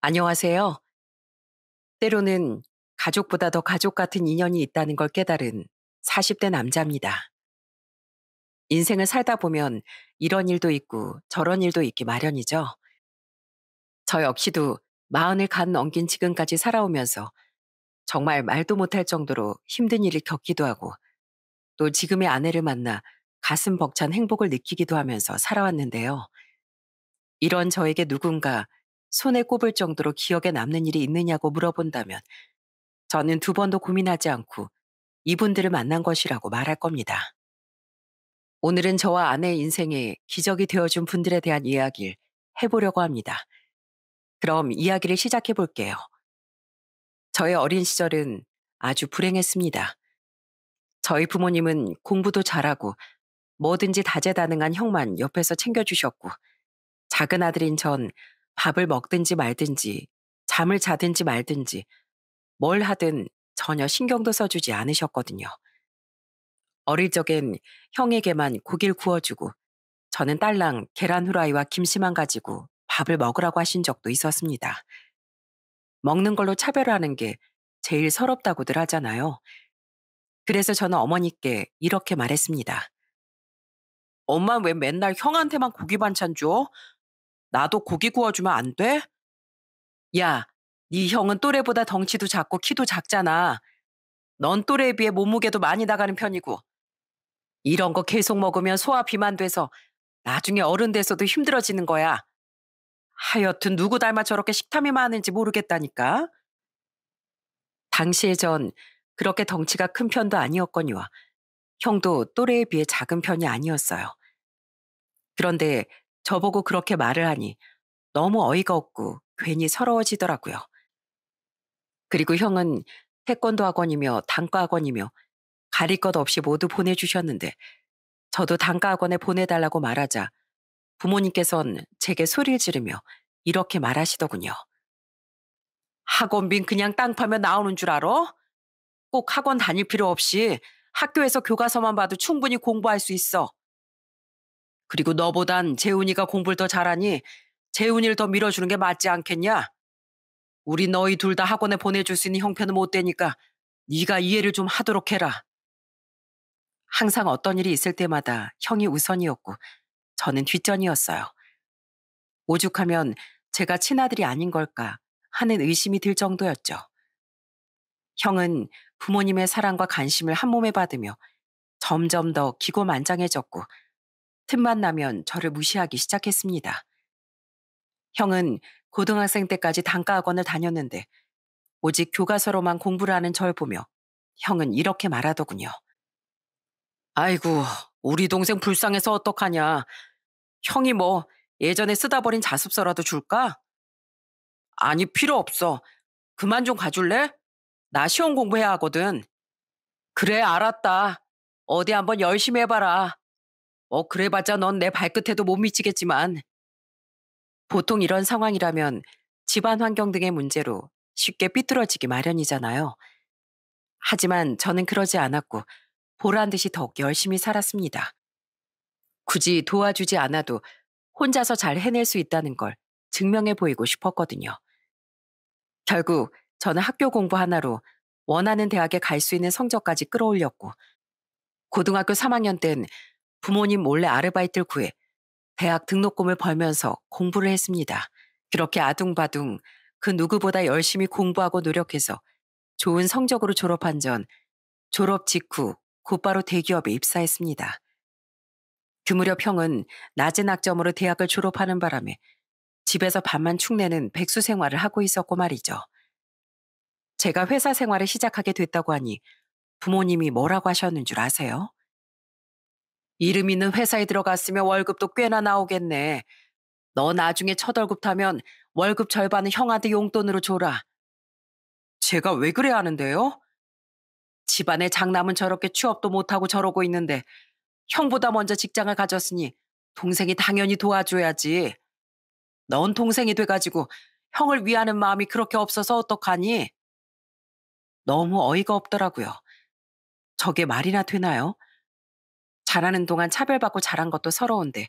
안녕하세요. 때로는 가족보다 더 가족 같은 인연이 있다는 걸 깨달은 40대 남자입니다. 인생을 살다 보면 이런 일도 있고 저런 일도 있기 마련이죠. 저 역시도 마흔을 간 넘긴 지금까지 살아오면서 정말 말도 못할 정도로 힘든 일을 겪기도 하고 또 지금의 아내를 만나 가슴 벅찬 행복을 느끼기도 하면서 살아왔는데요. 이런 저에게 누군가 손에 꼽을 정도로 기억에 남는 일이 있느냐고 물어본다면 저는 두 번도 고민하지 않고 이분들을 만난 것이라고 말할 겁니다. 오늘은 저와 아내의 인생에 기적이 되어준 분들에 대한 이야기를 해보려고 합니다. 그럼 이야기를 시작해 볼게요. 저의 어린 시절은 아주 불행했습니다. 저희 부모님은 공부도 잘하고 뭐든지 다재다능한 형만 옆에서 챙겨주셨고 작은 아들인 전 밥을 먹든지 말든지 잠을 자든지 말든지 뭘 하든 전혀 신경도 써주지 않으셨거든요. 어릴 적엔 형에게만 고기를 구워주고 저는 딸랑 계란 후라이와 김치만 가지고 밥을 먹으라고 하신 적도 있었습니다. 먹는 걸로 차별하는 게 제일 서럽다고들 하잖아요. 그래서 저는 어머니께 이렇게 말했습니다. 엄마는 왜 맨날 형한테만 고기 반찬 줘? 나도 고기 구워주면 안 돼? 야, 네 형은 또래보다 덩치도 작고 키도 작잖아. 넌 또래에 비해 몸무게도 많이 나가는 편이고. 이런 거 계속 먹으면 소화 비만돼서 나중에 어른 돼서도 힘들어지는 거야. 하여튼 누구 닮아 저렇게 식탐이 많은지 모르겠다니까. 당시에 전 그렇게 덩치가 큰 편도 아니었거니와 형도 또래에 비해 작은 편이 아니었어요. 그런데 저보고 그렇게 말을 하니 너무 어이가 없고 괜히 서러워지더라고요. 그리고 형은 태권도 학원이며 단과 학원이며 가릴 것 없이 모두 보내주셨는데 저도 단과 학원에 보내달라고 말하자 부모님께선 제게 소리를 지르며 이렇게 말하시더군요. 학원빈 그냥 땅 파면 나오는 줄 알아? 꼭 학원 다닐 필요 없이 학교에서 교과서만 봐도 충분히 공부할 수 있어. 그리고 너보단 재훈이가 공부를 더 잘하니 재훈이를 더 밀어주는 게 맞지 않겠냐? 우리 너희 둘 다 학원에 보내줄 수 있는 형편은 못 되니까 네가 이해를 좀 하도록 해라. 항상 어떤 일이 있을 때마다 형이 우선이었고 저는 뒷전이었어요. 오죽하면 제가 친아들이 아닌 걸까 하는 의심이 들 정도였죠. 형은 부모님의 사랑과 관심을 한 몸에 받으며 점점 더 기고만장해졌고 틈만 나면 저를 무시하기 시작했습니다. 형은 고등학생 때까지 단과학원을 다녔는데 오직 교과서로만 공부를 하는 절 보며 형은 이렇게 말하더군요. 아이고, 우리 동생 불쌍해서 어떡하냐. 형이 뭐 예전에 쓰다 버린 자습서라도 줄까? 아니, 필요 없어. 그만 좀 가줄래? 나 시험 공부해야 하거든. 그래, 알았다. 어디 한번 열심히 해봐라. 뭐 그래봤자 넌 내 발끝에도 못 미치겠지만 보통 이런 상황이라면 집안 환경 등의 문제로 쉽게 삐뚤어지기 마련이잖아요. 하지만 저는 그러지 않았고 보란 듯이 더욱 열심히 살았습니다. 굳이 도와주지 않아도 혼자서 잘 해낼 수 있다는 걸 증명해 보이고 싶었거든요. 결국 저는 학교 공부 하나로 원하는 대학에 갈 수 있는 성적까지 끌어올렸고 고등학교 3학년 땐 부모님 몰래 아르바이트를 구해 대학 등록금을 벌면서 공부를 했습니다. 그렇게 아둥바둥 그 누구보다 열심히 공부하고 노력해서 좋은 성적으로 졸업한 전 졸업 직후 곧바로 대기업에 입사했습니다. 그 무렵 형은 낮은 학점으로 대학을 졸업하는 바람에 집에서 밤만 축내는 백수 생활을 하고 있었고 말이죠. 제가 회사 생활을 시작하게 됐다고 하니 부모님이 뭐라고 하셨는 줄 아세요? 이름 있는 회사에 들어갔으면 월급도 꽤나 나오겠네. 너 나중에 첫월급 타면 월급 절반은 형한테 용돈으로 줘라. 제가 왜 그래야 하는데요? 집안의 장남은 저렇게 취업도 못하고 저러고 있는데 형보다 먼저 직장을 가졌으니 동생이 당연히 도와줘야지. 넌 동생이 돼가지고 형을 위하는 마음이 그렇게 없어서 어떡하니? 너무 어이가 없더라고요. 저게 말이나 되나요? 잘하는 동안 차별받고 자란 것도 서러운데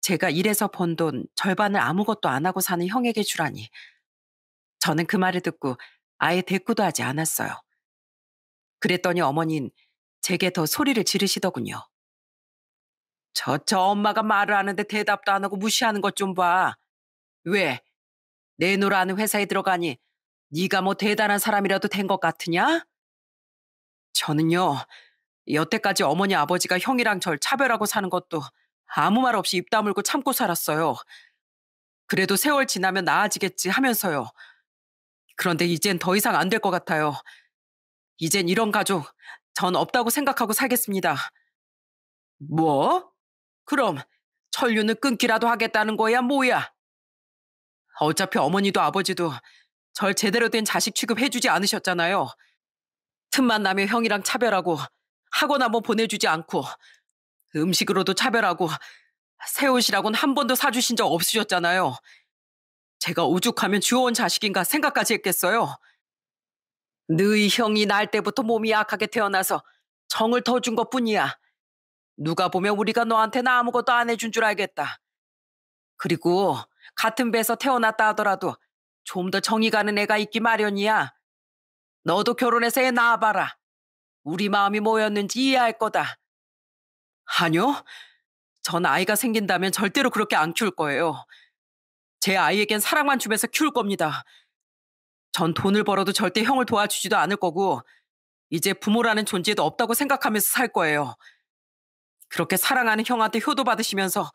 제가 일해서 번 돈 절반을 아무것도 안 하고 사는 형에게 주라니. 저는 그 말을 듣고 아예 대꾸도 하지 않았어요. 그랬더니 어머니 제게 더 소리를 지르시더군요. 저, 저 엄마가 말을 하는데 대답도 안 하고 무시하는 것 좀 봐. 왜? 내노라는 회사에 들어가니 네가 뭐 대단한 사람이라도 된 것 같으냐? 저는요, 여태까지 어머니 아버지가 형이랑 절 차별하고 사는 것도 아무 말 없이 입 다물고 참고 살았어요. 그래도 세월 지나면 나아지겠지 하면서요. 그런데 이젠 더 이상 안 될 것 같아요. 이젠 이런 가족 전 없다고 생각하고 살겠습니다. 뭐? 그럼 천류는 끊기라도 하겠다는 거야 뭐야? 어차피 어머니도 아버지도 절 제대로 된 자식 취급해주지 않으셨잖아요. 틈만 나며 형이랑 차별하고 하거나 뭐 보내주지 않고 음식으로도 차별하고 새옷이라곤한 번도 사주신 적 없으셨잖아요. 제가 오죽하면 주워온 자식인가 생각까지 했겠어요. 너희 형이 날 때부터 몸이 약하게 태어나서 정을 더 준 것뿐이야. 누가 보면 우리가 너한테는 아무것도 안 해준 줄 알겠다. 그리고 같은 배에서 태어났다 하더라도 좀 더 정이 가는 애가 있기 마련이야. 너도 결혼해서 애 낳아봐라. 우리 마음이 뭐였는지 이해할 거다. 아니요. 전 아이가 생긴다면 절대로 그렇게 안 키울 거예요. 제 아이에겐 사랑만 주면서 키울 겁니다. 전 돈을 벌어도 절대 형을 도와주지도 않을 거고, 이제 부모라는 존재도 없다고 생각하면서 살 거예요. 그렇게 사랑하는 형한테 효도받으시면서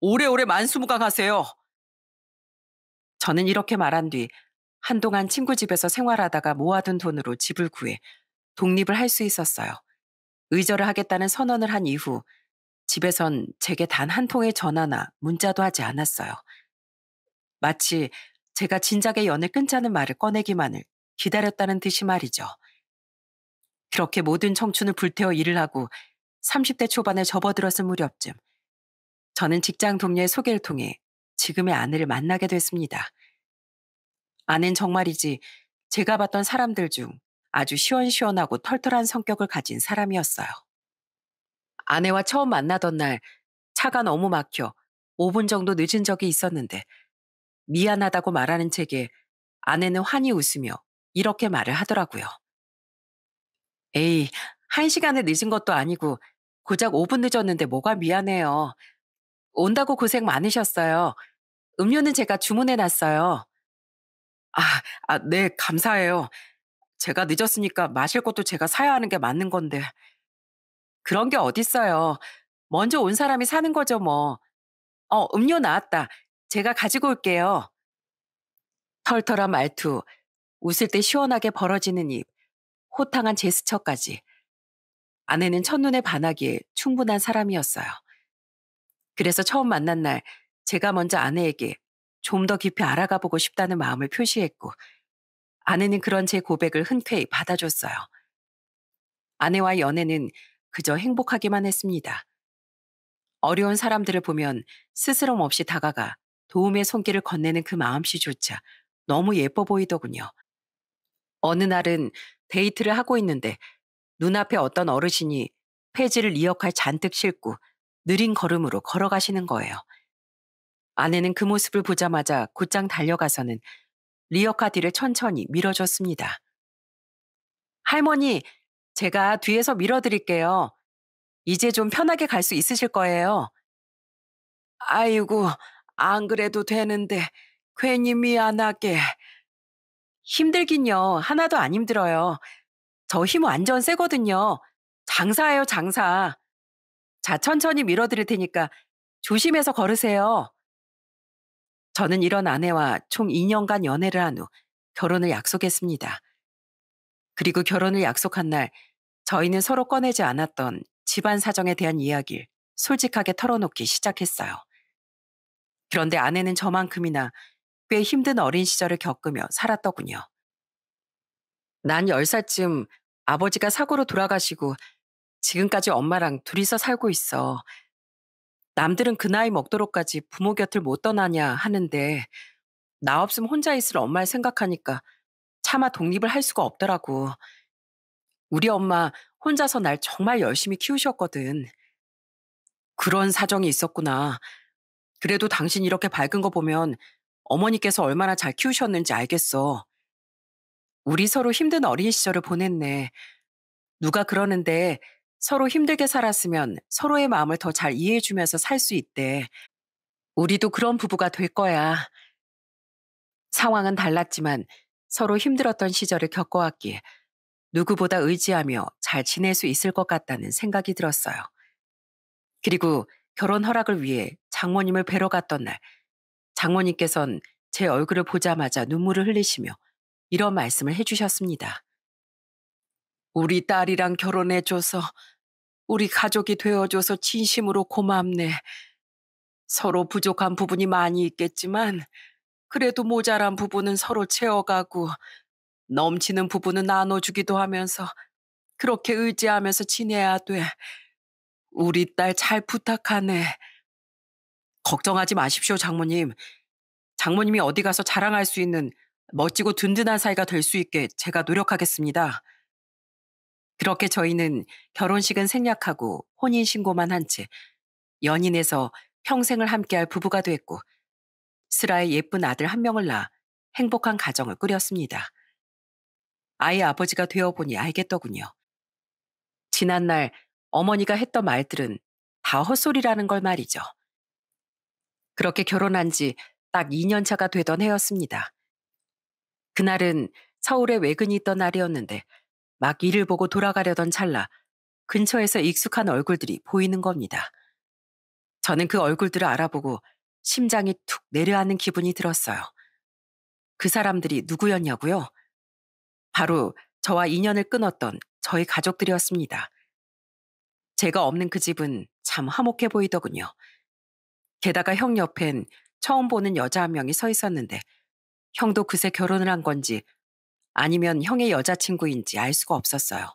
오래오래 만수무강하세요. 저는 이렇게 말한 뒤 한동안 친구 집에서 생활하다가 모아둔 돈으로 집을 구해 독립을 할 수 있었어요. 의절을 하겠다는 선언을 한 이후 집에선 제게 단 한 통의 전화나 문자도 하지 않았어요. 마치 제가 진작에 연애 끊자는 말을 꺼내기만을 기다렸다는 듯이 말이죠. 그렇게 모든 청춘을 불태워 일을 하고 30대 초반에 접어들었을 무렵쯤 저는 직장 동료의 소개를 통해 지금의 아내를 만나게 됐습니다. 아는 정말이지 제가 봤던 사람들 중 아주 시원시원하고 털털한 성격을 가진 사람이었어요. 아내와 처음 만나던 날 차가 너무 막혀 5분 정도 늦은 적이 있었는데 미안하다고 말하는 책에 아내는 환히 웃으며 이렇게 말을 하더라고요. 에이, 한 시간에 늦은 것도 아니고 고작 5분 늦었는데 뭐가 미안해요. 온다고 고생 많으셨어요. 음료는 제가 주문해 놨어요. 아, 아, 네, 감사해요. 제가 늦었으니까 마실 것도 제가 사야 하는 게 맞는 건데. 그런 게 어딨어요. 먼저 온 사람이 사는 거죠, 뭐. 어, 음료 나왔다. 제가 가지고 올게요. 털털한 말투, 웃을 때 시원하게 벌어지는 입, 호탕한 제스처까지. 아내는 첫눈에 반하기에 충분한 사람이었어요. 그래서 처음 만난 날 제가 먼저 아내에게 좀 더 깊이 알아가 보고 싶다는 마음을 표시했고 아내는 그런 제 고백을 흔쾌히 받아줬어요. 아내와 연애는 그저 행복하기만 했습니다. 어려운 사람들을 보면 스스럼 없이 다가가 도움의 손길을 건네는 그 마음씨조차 너무 예뻐 보이더군요. 어느 날은 데이트를 하고 있는데 눈앞에 어떤 어르신이 폐지를 이어갈 잔뜩 싣고 느린 걸음으로 걸어가시는 거예요. 아내는 그 모습을 보자마자 곧장 달려가서는 리어카 뒤를 천천히 밀어줬습니다. 할머니, 제가 뒤에서 밀어드릴게요. 이제 좀 편하게 갈 수 있으실 거예요. 아이고, 안 그래도 되는데 괜히 미안하게. 힘들긴요. 하나도 안 힘들어요. 저 힘 완전 세거든요. 장사예요, 장사. 자, 천천히 밀어드릴 테니까 조심해서 걸으세요. 저는 이런 아내와 총 2년간 연애를 한 후 결혼을 약속했습니다. 그리고 결혼을 약속한 날 저희는 서로 꺼내지 않았던 집안 사정에 대한 이야기를 솔직하게 털어놓기 시작했어요. 그런데 아내는 저만큼이나 꽤 힘든 어린 시절을 겪으며 살았더군요. 난 10살쯤 아버지가 사고로 돌아가시고 지금까지 엄마랑 둘이서 살고 있어. 남들은 그 나이 먹도록까지 부모 곁을 못 떠나냐 하는데 나없음 혼자 있을 엄마를 생각하니까 차마 독립을 할 수가 없더라고. 우리 엄마 혼자서 날 정말 열심히 키우셨거든. 그런 사정이 있었구나. 그래도 당신 이렇게 밝은 거 보면 어머니께서 얼마나 잘 키우셨는지 알겠어. 우리 서로 힘든 어린 시절을 보냈네. 누가 그러는데 서로 힘들게 살았으면 서로의 마음을 더 잘 이해해주면서 살 수 있대. 우리도 그런 부부가 될 거야. 상황은 달랐지만 서로 힘들었던 시절을 겪어왔기에 누구보다 의지하며 잘 지낼 수 있을 것 같다는 생각이 들었어요. 그리고 결혼 허락을 위해 장모님을 뵈러 갔던 날, 장모님께선 제 얼굴을 보자마자 눈물을 흘리시며 이런 말씀을 해주셨습니다. 우리 딸이랑 결혼해줘서, 우리 가족이 되어줘서 진심으로 고맙네. 서로 부족한 부분이 많이 있겠지만, 그래도 모자란 부분은 서로 채워가고, 넘치는 부분은 나눠주기도 하면서, 그렇게 의지하면서 지내야 돼. 우리 딸 잘 부탁하네. 걱정하지 마십시오, 장모님. 장모님이 어디 가서 자랑할 수 있는 멋지고 든든한 사이가 될 수 있게 제가 노력하겠습니다. 그렇게 저희는 결혼식은 생략하고 혼인 신고만 한 채 연인에서 평생을 함께할 부부가 됐고 슬아의 예쁜 아들 한 명을 낳아 행복한 가정을 꾸렸습니다. 아이 아버지가 되어보니 알겠더군요. 지난날 어머니가 했던 말들은 다 헛소리라는 걸 말이죠. 그렇게 결혼한 지 딱 2년 차가 되던 해였습니다. 그날은 서울에 외근이 있던 날이었는데 막 이를 보고 돌아가려던 찰나 근처에서 익숙한 얼굴들이 보이는 겁니다. 저는 그 얼굴들을 알아보고 심장이 툭 내려앉는 기분이 들었어요. 그 사람들이 누구였냐고요? 바로 저와 인연을 끊었던 저희 가족들이었습니다. 제가 없는 그 집은 참 화목해 보이더군요. 게다가 형 옆엔 처음 보는 여자 한 명이 서 있었는데 형도 그새 결혼을 한 건지 아니면 형의 여자친구인지 알 수가 없었어요.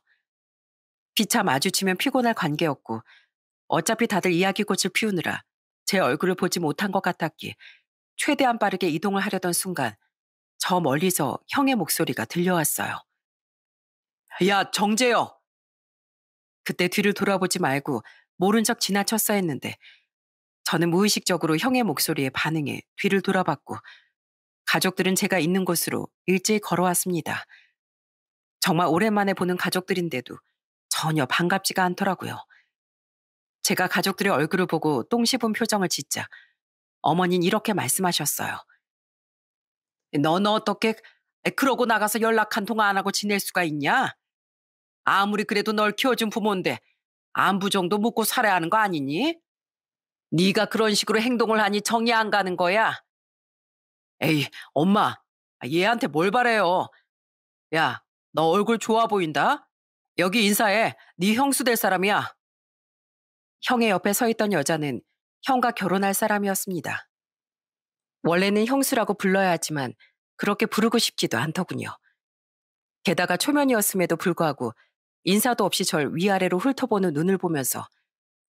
비차 마주치면 피곤할 관계였고 어차피 다들 이야기꽃을 피우느라 제 얼굴을 보지 못한 것 같았기에 최대한 빠르게 이동을 하려던 순간 저 멀리서 형의 목소리가 들려왔어요. 야, 정재여! 그때 뒤를 돌아보지 말고 모른 척 지나쳤어 했는데 저는 무의식적으로 형의 목소리에 반응해 뒤를 돌아봤고 가족들은 제가 있는 곳으로 일제히 걸어왔습니다. 정말 오랜만에 보는 가족들인데도 전혀 반갑지가 않더라고요. 제가 가족들의 얼굴을 보고 똥 씹은 표정을 짓자 어머니는 이렇게 말씀하셨어요. 너는 어떻게 그러고 나가서 연락 한 통화 안 하고 지낼 수가 있냐? 아무리 그래도 널 키워준 부모인데 안부 정도 묻고 살아야 하는 거 아니니? 네가 그런 식으로 행동을 하니 정이 안 가는 거야. 에이, 엄마, 아, 얘한테 뭘 바래요? 야, 너 얼굴 좋아 보인다? 여기 인사해. 네 형수 될 사람이야. 형의 옆에 서 있던 여자는 형과 결혼할 사람이었습니다. 원래는 형수라고 불러야 하지만 그렇게 부르고 싶지도 않더군요. 게다가 초면이었음에도 불구하고 인사도 없이 절 위아래로 훑어보는 눈을 보면서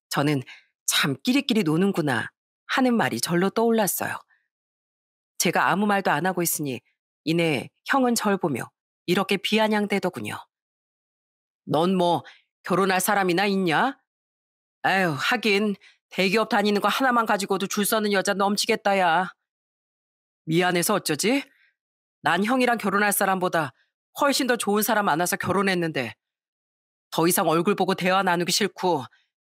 저는 참 끼리끼리 노는구나 하는 말이 절로 떠올랐어요. 제가 아무 말도 안 하고 있으니 이내 형은 절 보며 이렇게 비아냥대더군요. 넌 뭐 결혼할 사람이나 있냐? 아유 하긴 대기업 다니는 거 하나만 가지고도 줄 서는 여자 넘치겠다 야. 미안해서 어쩌지? 난 형이랑 결혼할 사람보다 훨씬 더 좋은 사람 만아서 결혼했는데 더 이상 얼굴 보고 대화 나누기 싫고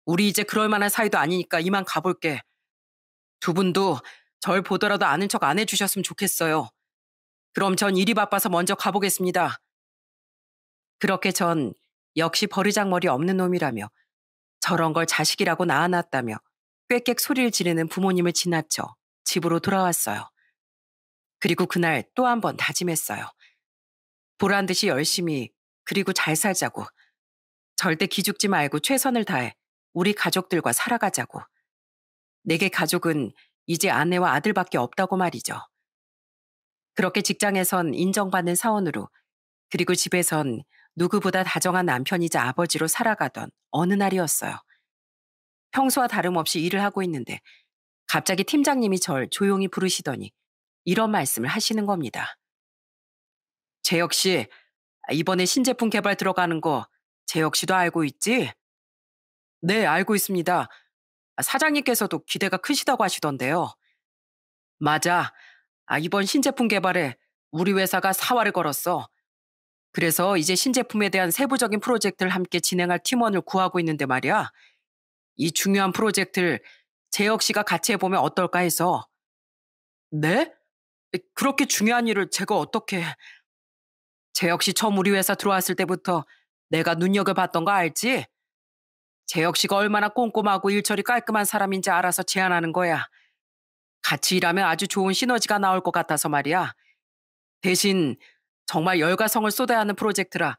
우리 이제 그럴 만한 사이도 아니니까 이만 가볼게. 두 분도 절 보더라도 아는 척 안 해주셨으면 좋겠어요. 그럼 전 일이 바빠서 먼저 가보겠습니다. 그렇게 전 역시 버르장머리 없는 놈이라며 저런 걸 자식이라고 낳아놨다며 꽥꽥 소리를 지르는 부모님을 지나쳐 집으로 돌아왔어요. 그리고 그날 또 한 번 다짐했어요. 보란 듯이 열심히 그리고 잘 살자고 절대 기죽지 말고 최선을 다해 우리 가족들과 살아가자고 내게 가족은 이제 아내와 아들밖에 없다고 말이죠. 그렇게 직장에선 인정받는 사원으로 그리고 집에선 누구보다 다정한 남편이자 아버지로 살아가던 어느 날이었어요. 평소와 다름없이 일을 하고 있는데 갑자기 팀장님이 절 조용히 부르시더니 이런 말씀을 하시는 겁니다. 제 역시 이번에 신제품 개발 들어가는 거 제 역시도 알고 있지? 네, 알고 있습니다. 사장님께서도 기대가 크시다고 하시던데요. 맞아. 아, 이번 신제품 개발에 우리 회사가 사활을 걸었어. 그래서 이제 신제품에 대한 세부적인 프로젝트를 함께 진행할 팀원을 구하고 있는데 말이야. 이 중요한 프로젝트를 재혁 씨가 같이 해보면 어떨까 해서. 네? 그렇게 중요한 일을 제가 어떻게. 재혁 씨 처음 우리 회사 들어왔을 때부터 내가 눈여겨봤던 거 알지? 재혁 씨가 얼마나 꼼꼼하고 일처리 깔끔한 사람인지 알아서 제안하는 거야. 같이 일하면 아주 좋은 시너지가 나올 것 같아서 말이야. 대신 정말 열과성을 쏟아야 하는 프로젝트라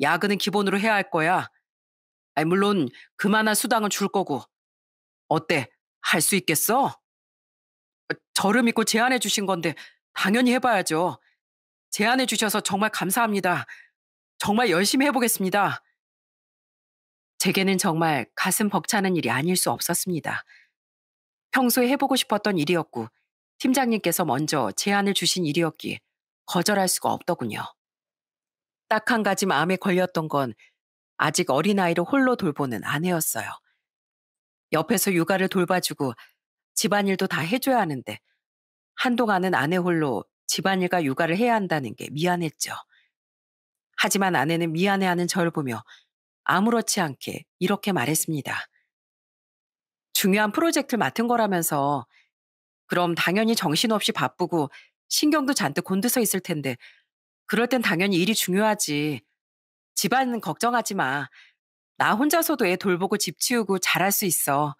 야근은 기본으로 해야 할 거야. 아니 물론 그만한 수당은 줄 거고. 어때? 할 수 있겠어? 어, 저를 믿고 제안해 주신 건데 당연히 해봐야죠. 제안해 주셔서 정말 감사합니다. 정말 열심히 해보겠습니다. 제게는 정말 가슴 벅차는 일이 아닐 수 없었습니다. 평소에 해보고 싶었던 일이었고 팀장님께서 먼저 제안을 주신 일이었기에 거절할 수가 없더군요. 딱 한 가지 마음에 걸렸던 건 아직 어린아이를 홀로 돌보는 아내였어요. 옆에서 육아를 돌봐주고 집안일도 다 해줘야 하는데 한동안은 아내 홀로 집안일과 육아를 해야 한다는 게 미안했죠. 하지만 아내는 미안해하는 저를 보며 아무렇지 않게 이렇게 말했습니다. 중요한 프로젝트를 맡은 거라면서 그럼 당연히 정신없이 바쁘고 신경도 잔뜩 곤두서 있을 텐데 그럴 땐 당연히 일이 중요하지. 집안은 걱정하지 마. 나 혼자서도 애 돌보고 집 치우고 잘할 수 있어.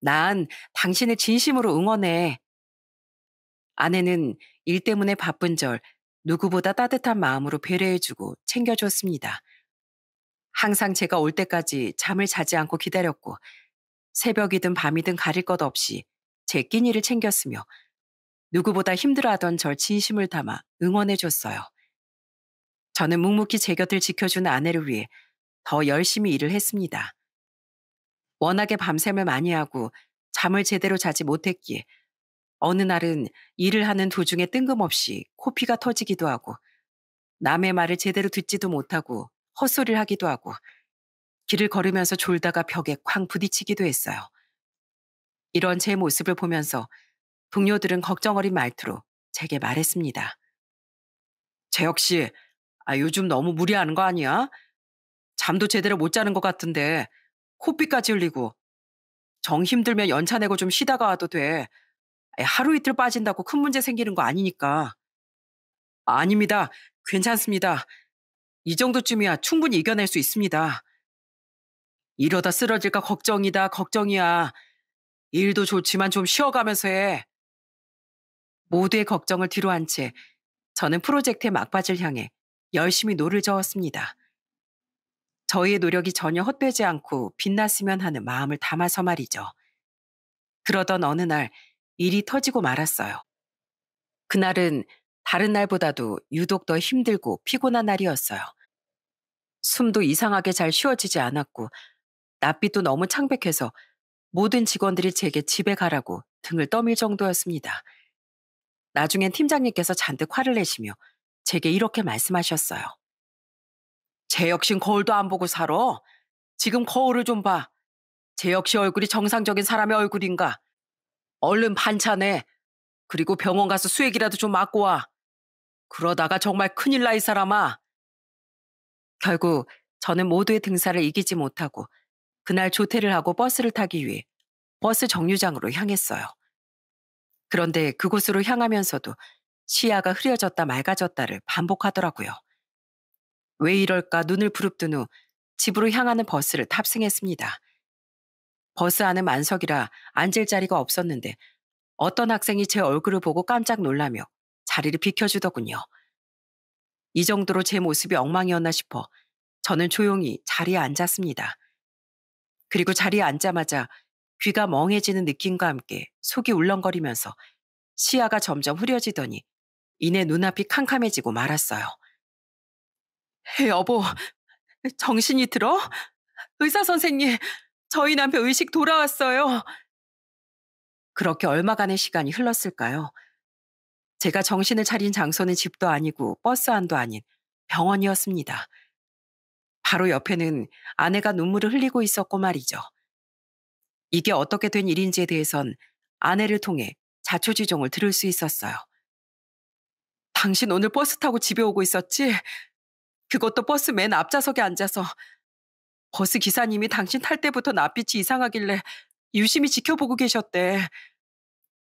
난 당신을 진심으로 응원해. 아내는 일 때문에 바쁜 절 누구보다 따뜻한 마음으로 배려해주고 챙겨줬습니다. 항상 제가 올 때까지 잠을 자지 않고 기다렸고 새벽이든 밤이든 가릴 것 없이 제 끼니를 챙겼으며 누구보다 힘들어하던 절 진심을 담아 응원해줬어요. 저는 묵묵히 제 곁을 지켜준 아내를 위해 더 열심히 일을 했습니다. 워낙에 밤샘을 많이 하고 잠을 제대로 자지 못했기에 어느 날은 일을 하는 도중에 뜬금없이 코피가 터지기도 하고 남의 말을 제대로 듣지도 못하고 헛소리를 하기도 하고 길을 걸으면서 졸다가 벽에 쾅 부딪히기도 했어요. 이런 제 모습을 보면서 동료들은 걱정 어린 말투로 제게 말했습니다. 제 역시 아, 요즘 너무 무리하는 거 아니야? 잠도 제대로 못 자는 것 같은데 코피까지 흘리고 정 힘들면 연차 내고 좀 쉬다가 와도 돼. 하루 이틀 빠진다고 큰 문제 생기는 거 아니니까. 아닙니다. 괜찮습니다. 이 정도쯤이야 충분히 이겨낼 수 있습니다. 이러다 쓰러질까 걱정이다, 걱정이야. 일도 좋지만 좀 쉬어가면서 해. 모두의 걱정을 뒤로 한채 저는 프로젝트의 막바지를 향해 열심히 노를 저었습니다. 저희의 노력이 전혀 헛되지 않고 빛났으면 하는 마음을 담아서 말이죠. 그러던 어느 날 일이 터지고 말았어요. 그날은 다른 날보다도 유독 더 힘들고 피곤한 날이었어요. 숨도 이상하게 잘 쉬어지지 않았고 낯빛도 너무 창백해서 모든 직원들이 제게 집에 가라고 등을 떠밀 정도였습니다. 나중엔 팀장님께서 잔뜩 화를 내시며 제게 이렇게 말씀하셨어요. 제 역신 거울도 안 보고 살아. 지금 거울을 좀 봐. 제 역시 얼굴이 정상적인 사람의 얼굴인가? 얼른 반찬해. 그리고 병원 가서 수액이라도 좀 맞고 와. 그러다가 정말 큰일 나 이 사람아. 결국 저는 모두의 등사를 이기지 못하고 그날 조퇴를 하고 버스를 타기 위해 버스 정류장으로 향했어요. 그런데 그곳으로 향하면서도 시야가 흐려졌다 맑아졌다를 반복하더라고요. 왜 이럴까 눈을 부릅뜬 후 집으로 향하는 버스를 탑승했습니다. 버스 안은 만석이라 앉을 자리가 없었는데 어떤 학생이 제 얼굴을 보고 깜짝 놀라며 자리를 비켜주더군요. 이 정도로 제 모습이 엉망이었나 싶어 저는 조용히 자리에 앉았습니다. 그리고 자리에 앉자마자 귀가 멍해지는 느낌과 함께 속이 울렁거리면서 시야가 점점 흐려지더니 이내 눈앞이 캄캄해지고 말았어요. 여보, 정신이 들어? 의사 선생님, 저희 남편 의식 돌아왔어요. 그렇게 얼마간의 시간이 흘렀을까요? 제가 정신을 차린 장소는 집도 아니고 버스 안도 아닌 병원이었습니다. 바로 옆에는 아내가 눈물을 흘리고 있었고 말이죠. 이게 어떻게 된 일인지에 대해선 아내를 통해 자초지종을 들을 수 있었어요. 당신 오늘 버스 타고 집에 오고 있었지? 그것도 버스 맨 앞좌석에 앉아서 버스 기사님이 당신 탈 때부터 낯빛이 이상하길래 유심히 지켜보고 계셨대.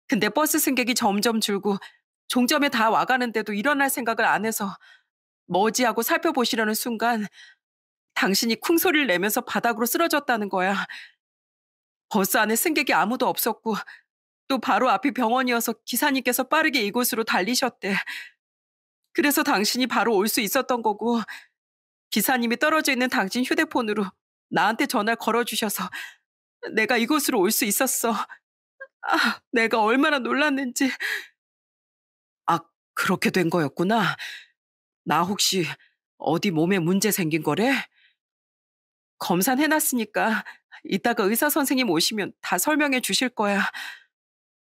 근데 버스 승객이 점점 줄고 종점에 다 와가는데도 일어날 생각을 안 해서 머지 하고 살펴보시려는 순간 당신이 쿵소리를 내면서 바닥으로 쓰러졌다는 거야. 버스 안에 승객이 아무도 없었고 또 바로 앞이 병원이어서 기사님께서 빠르게 이곳으로 달리셨대. 그래서 당신이 바로 올 수 있었던 거고 기사님이 떨어져 있는 당신 휴대폰으로 나한테 전화를 걸어주셔서 내가 이곳으로 올 수 있었어. 아, 내가 얼마나 놀랐는지. 그렇게 된 거였구나. 나 혹시 어디 몸에 문제 생긴 거래? 검산 해놨으니까 이따가 의사 선생님 오시면 다 설명해 주실 거야.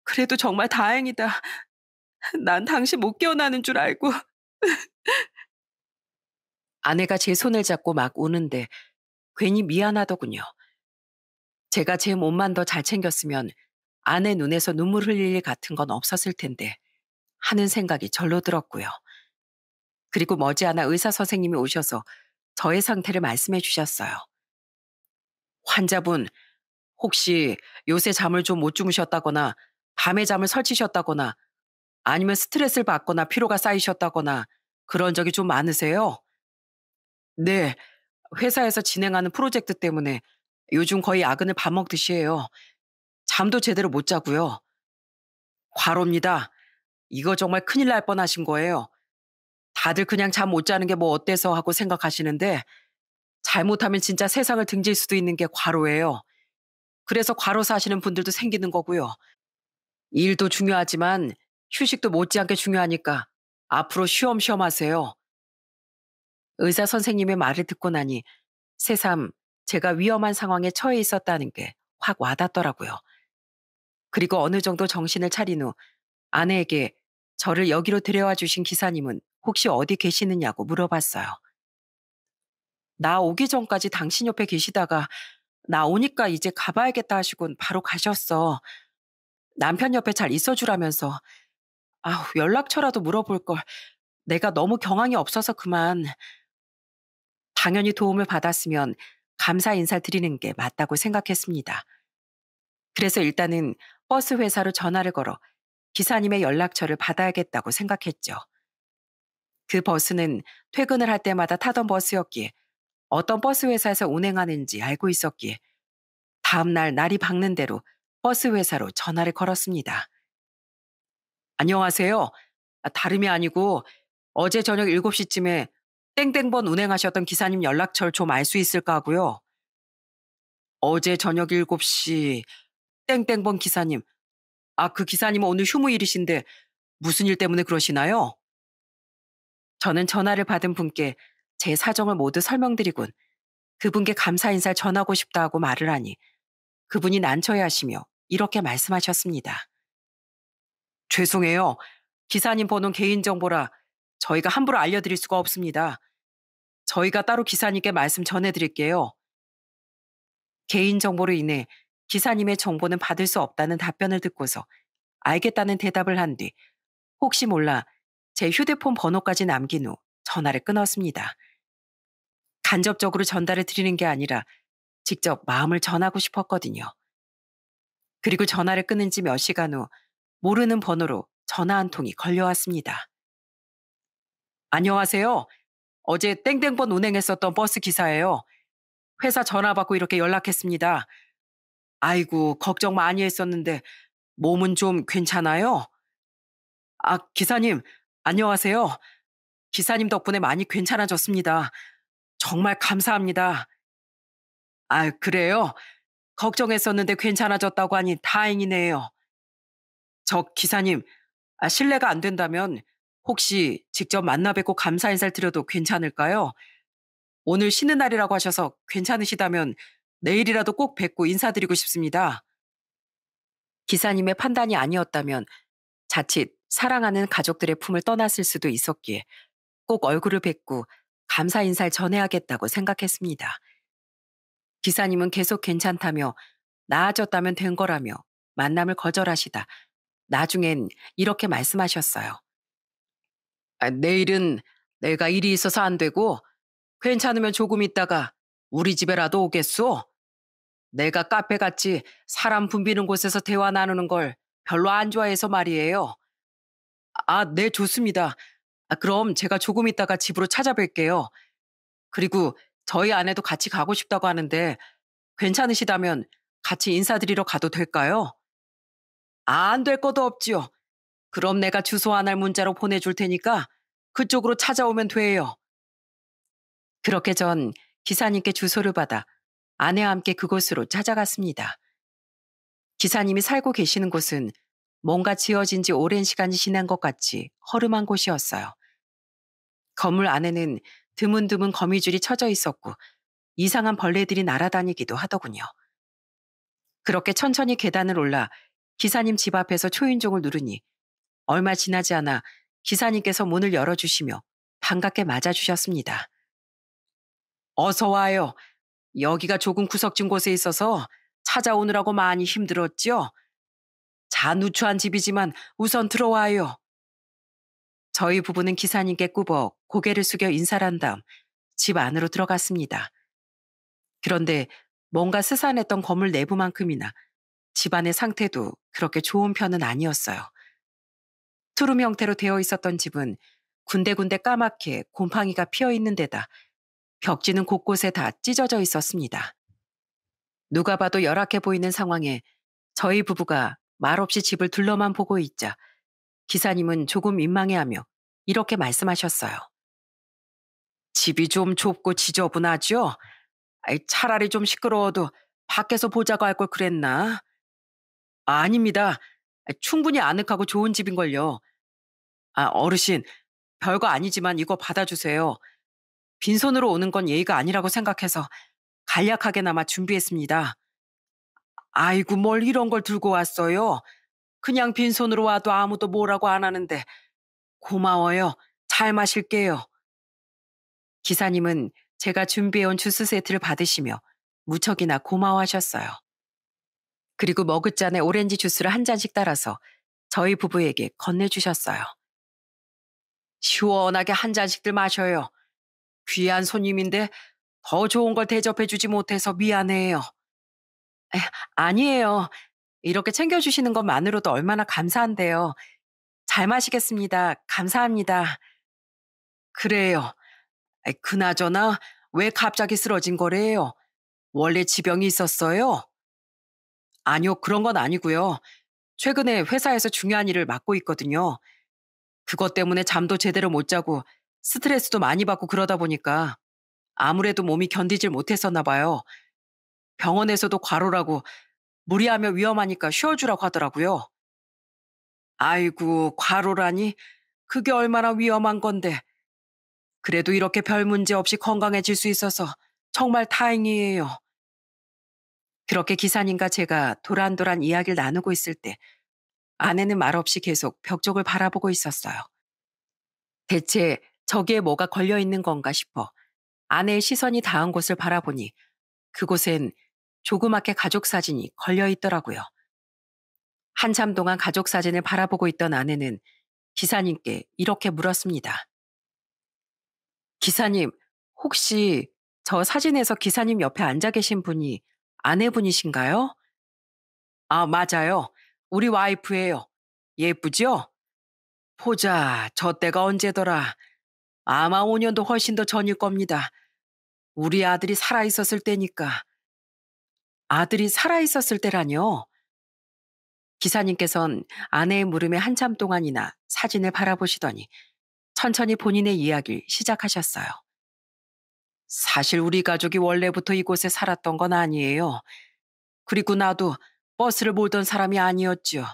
그래도 정말 다행이다. 난 당신 못 깨어나는 줄 알고. 아내가 제 손을 잡고 막 우는데 괜히 미안하더군요. 제가 제 몸만 더 잘 챙겼으면 아내 눈에서 눈물 흘릴 일 같은 건 없었을 텐데 하는 생각이 절로 들었고요. 그리고 머지않아 의사 선생님이 오셔서 저의 상태를 말씀해 주셨어요. 환자분, 혹시 요새 잠을 좀 못 주무셨다거나 밤에 잠을 설치셨다거나 아니면 스트레스를 받거나 피로가 쌓이셨다거나 그런 적이 좀 많으세요? 네. 회사에서 진행하는 프로젝트 때문에 요즘 거의 야근을 밥 먹듯이 해요. 잠도 제대로 못 자고요. 과로입니다. 이거 정말 큰일 날 뻔하신 거예요. 다들 그냥 잠 못 자는 게 뭐 어때서 하고 생각하시는데 잘못하면 진짜 세상을 등질 수도 있는 게 과로예요. 그래서 과로 사시는 분들도 생기는 거고요. 일도 중요하지만 휴식도 못지않게 중요하니까 앞으로 쉬엄쉬엄 하세요. 의사 선생님의 말을 듣고 나니 새삼 제가 위험한 상황에 처해 있었다는 게 확 와닿더라고요. 그리고 어느 정도 정신을 차린 후 아내에게 저를 여기로 데려와 주신 기사님은 혹시 어디 계시느냐고 물어봤어요. 나 오기 전까지 당신 옆에 계시다가 나 오니까 이제 가봐야겠다 하시곤 바로 가셨어. 남편 옆에 잘 있어주라면서 아우 연락처라도 물어볼 걸 내가 너무 경황이 없어서 그만 당연히 도움을 받았으면 감사 인사 드리는 게 맞다고 생각했습니다. 그래서 일단은 버스 회사로 전화를 걸어 기사님의 연락처를 받아야겠다고 생각했죠. 그 버스는 퇴근을 할 때마다 타던 버스였기에 어떤 버스 회사에서 운행하는지 알고 있었기에 다음날 날이 밝는 대로 버스 회사로 전화를 걸었습니다. 안녕하세요. 아, 다름이 아니고 어제 저녁 7시쯤에 땡땡번 운행하셨던 기사님 연락처를 좀 알 수 있을까 하고요. 어제 저녁 7시 땡땡번 기사님 아, 그 기사님은 오늘 휴무일이신데 무슨 일 때문에 그러시나요? 저는 전화를 받은 분께 제 사정을 모두 설명드리곤 그분께 감사 인사를 전하고 싶다고 말을 하니 그분이 난처해하시며 이렇게 말씀하셨습니다. 죄송해요. 기사님 번호는 개인정보라 저희가 함부로 알려드릴 수가 없습니다. 저희가 따로 기사님께 말씀 전해드릴게요. 개인정보로 인해 기사님의 정보는 받을 수 없다는 답변을 듣고서 알겠다는 대답을 한 뒤 혹시 몰라 제 휴대폰 번호까지 남긴 후 전화를 끊었습니다. 간접적으로 전달을 드리는 게 아니라 직접 마음을 전하고 싶었거든요. 그리고 전화를 끊은 지 몇 시간 후 모르는 번호로 전화 한 통이 걸려왔습니다. 안녕하세요. 어제 땡땡번 운행했었던 버스 기사예요. 회사 전화 받고 이렇게 연락했습니다. 아이고, 걱정 많이 했었는데 몸은 좀 괜찮아요? 아, 기사님, 안녕하세요. 기사님 덕분에 많이 괜찮아졌습니다. 정말 감사합니다. 아, 그래요? 걱정했었는데 괜찮아졌다고 하니 다행이네요. 저 기사님, 아, 실례가 안 된다면 혹시 직접 만나 뵙고 감사 인사를 드려도 괜찮을까요? 오늘 쉬는 날이라고 하셔서 괜찮으시다면 내일이라도 꼭 뵙고 인사드리고 싶습니다. 기사님의 판단이 아니었다면 자칫 사랑하는 가족들의 품을 떠났을 수도 있었기에 꼭 얼굴을 뵙고 감사 인사를 전해야겠다고 생각했습니다. 기사님은 계속 괜찮다며 나아졌다면 된 거라며 만남을 거절하시다 나중엔 이렇게 말씀하셨어요. 아, 내일은 내가 일이 있어서 안 되고 괜찮으면 조금 있다가 우리 집에라도 오겠소? 내가 카페같이 사람 붐비는 곳에서 대화 나누는 걸 별로 안 좋아해서 말이에요. 아, 네, 좋습니다. 아, 그럼 제가 조금 있다가 집으로 찾아뵐게요. 그리고 저희 아내도 같이 가고 싶다고 하는데 괜찮으시다면 같이 인사드리러 가도 될까요? 아, 안될 것도 없지요. 그럼 내가 주소 안 할 문자로 보내줄 테니까 그쪽으로 찾아오면 돼요. 그렇게 전 기사님께 주소를 받아 아내와 함께 그곳으로 찾아갔습니다. 기사님이 살고 계시는 곳은 뭔가 지어진 지 오랜 시간이 지난 것 같이 허름한 곳이었어요. 건물 안에는 드문드문 거미줄이 쳐져 있었고 이상한 벌레들이 날아다니기도 하더군요. 그렇게 천천히 계단을 올라 기사님 집 앞에서 초인종을 누르니 얼마 지나지 않아 기사님께서 문을 열어주시며 반갑게 맞아주셨습니다. 어서 와요. 여기가 조금 구석진 곳에 있어서 찾아오느라고 많이 힘들었지요. 잔우추한 집이지만 우선 들어와요. 저희 부부는 기사님께 꾸벅 고개를 숙여 인사를 한 다음 집 안으로 들어갔습니다. 그런데 뭔가 스산했던 건물 내부만큼이나 집안의 상태도 그렇게 좋은 편은 아니었어요. 투룸 형태로 되어 있었던 집은 군데군데 까맣게 곰팡이가 피어 있는 데다 벽지는 곳곳에 다 찢어져 있었습니다. 누가 봐도 열악해 보이는 상황에 저희 부부가 말없이 집을 둘러만 보고 있자 기사님은 조금 민망해하며 이렇게 말씀하셨어요. 집이 좀 좁고 지저분하죠? 차라리 좀 시끄러워도 밖에서 보자고 할 걸 그랬나? 아, 닙니다 충분히 아늑하고 좋은 집인걸요. 아, 어르신, 별거 아니지만 이거 받아주세요. 빈손으로 오는 건 예의가 아니라고 생각해서 간략하게나마 준비했습니다. 아이고, 뭘 이런 걸 들고 왔어요. 그냥 빈손으로 와도 아무도 뭐라고 안 하는데. 고마워요. 잘 마실게요. 기사님은 제가 준비해온 주스 세트를 받으시며 무척이나 고마워하셨어요. 그리고 머그잔에 오렌지 주스를 한 잔씩 따라서 저희 부부에게 건네주셨어요. 시원하게 한 잔씩들 마셔요. 귀한 손님인데 더 좋은 걸 대접해주지 못해서 미안해요. 에, 아니에요. 이렇게 챙겨주시는 것만으로도 얼마나 감사한데요. 잘 마시겠습니다. 감사합니다. 그래요. 에, 그나저나 왜 갑자기 쓰러진 거래요? 원래 지병이 있었어요? 아니요, 그런 건 아니고요. 최근에 회사에서 중요한 일을 맡고 있거든요. 그것 때문에 잠도 제대로 못 자고 스트레스도 많이 받고 그러다 보니까 아무래도 몸이 견디질 못했었나 봐요. 병원에서도 과로라고 무리하며 위험하니까 쉬어주라고 하더라고요. 아이고, 과로라니? 그게 얼마나 위험한 건데. 그래도 이렇게 별 문제 없이 건강해질 수 있어서 정말 다행이에요. 그렇게 기사님과 제가 도란도란 이야기를 나누고 있을 때 아내는 말없이 계속 벽 쪽을 바라보고 있었어요. 대체 저기에 뭐가 걸려 있는 건가 싶어 아내의 시선이 닿은 곳을 바라보니 그곳엔 조그맣게 가족 사진이 걸려 있더라고요. 한참 동안 가족 사진을 바라보고 있던 아내는 기사님께 이렇게 물었습니다. 기사님, 혹시 저 사진에서 기사님 옆에 앉아 계신 분이 아내분이신가요? 아, 맞아요. 우리 와이프예요. 예쁘죠? 보자, 저 때가 언제더라. 아마 5년도 훨씬 더 전일 겁니다. 우리 아들이 살아있었을 때니까. 아들이 살아있었을 때라뇨? 기사님께선 아내의 물음에 한참 동안이나 사진을 바라보시더니 천천히 본인의 이야기를 시작하셨어요. 사실 우리 가족이 원래부터 이곳에 살았던 건 아니에요. 그리고 나도 버스를 몰던 사람이 아니었지요.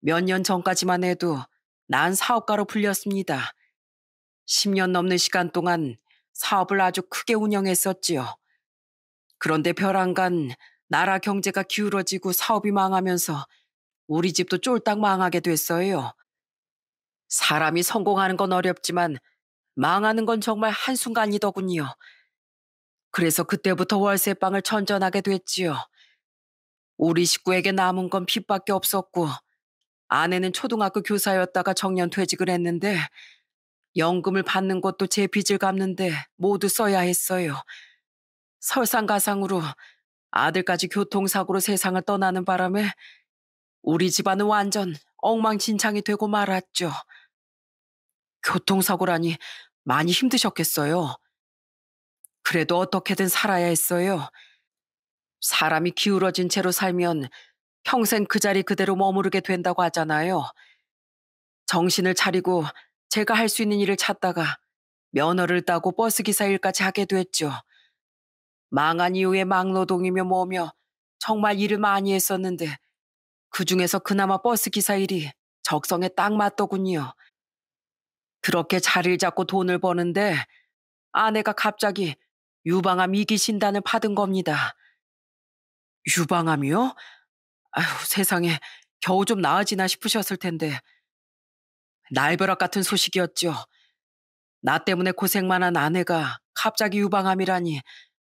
몇 년 전까지만 해도 난 사업가로 불렸습니다. 10년 넘는 시간 동안 사업을 아주 크게 운영했었지요. 그런데 벼랑간 나라 경제가 기울어지고 사업이 망하면서 우리 집도 쫄딱 망하게 됐어요. 사람이 성공하는 건 어렵지만 망하는 건 정말 한순간이더군요. 그래서 그때부터 월세방을 천전하게 됐지요. 우리 식구에게 남은 건 빚밖에 없었고 아내는 초등학교 교사였다가 정년 퇴직을 했는데 연금을 받는 것도 제 빚을 갚는데 모두 써야 했어요. 설상가상으로 아들까지 교통사고로 세상을 떠나는 바람에 우리 집안은 완전 엉망진창이 되고 말았죠. 교통사고라니 많이 힘드셨겠어요. 그래도 어떻게든 살아야 했어요. 사람이 기울어진 채로 살면 평생 그 자리 그대로 머무르게 된다고 하잖아요. 정신을 차리고 제가 할 수 있는 일을 찾다가 면허를 따고 버스기사 일까지 하게 됐죠. 망한 이후에 막노동이며 뭐며 정말 일을 많이 했었는데 그 중에서 그나마 버스기사 일이 적성에 딱 맞더군요. 그렇게 자리를 잡고 돈을 버는데 아내가 갑자기 유방암 위기 진단을 받은 겁니다. 유방암이요? 아휴 세상에 겨우 좀 나아지나 싶으셨을 텐데 날벼락 같은 소식이었죠. 나 때문에 고생만 한 아내가 갑자기 유방암이라니